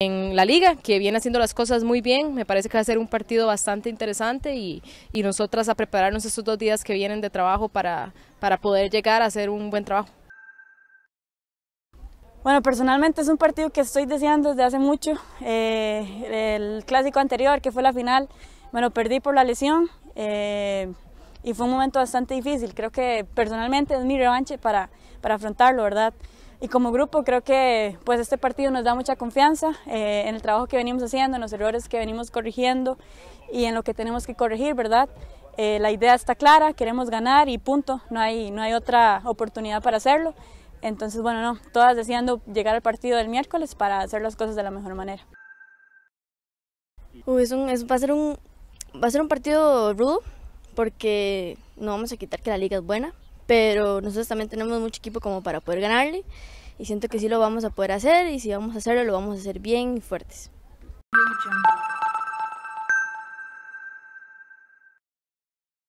en la liga, que viene haciendo las cosas muy bien. Me parece que va a ser un partido bastante interesante y, nosotras a prepararnos estos dos días que vienen de trabajo para, poder llegar a hacer un buen trabajo. Bueno, personalmente es un partido que estoy deseando desde hace mucho. Eh, el clásico anterior, que fue la final, bueno, perdí por la lesión. Eh, y fue un momento bastante difícil. Creo que personalmente es mi revanche para, para afrontarlo, ¿verdad? Y como grupo creo que pues este partido nos da mucha confianza eh, en el trabajo que venimos haciendo, en los errores que venimos corrigiendo y en lo que tenemos que corregir, ¿verdad? Eh, la idea está clara, queremos ganar y punto, no hay, no hay otra oportunidad para hacerlo. Entonces, bueno, no, todas deseando llegar al partido del miércoles para hacer las cosas de la mejor manera. va, a ser un, va a ser un partido rudo, porque no vamos a quitar que la liga es buena, pero nosotros también tenemos mucho equipo como para poder ganarle y siento que sí lo vamos a poder hacer y si vamos a hacerlo lo vamos a hacer bien y fuertes.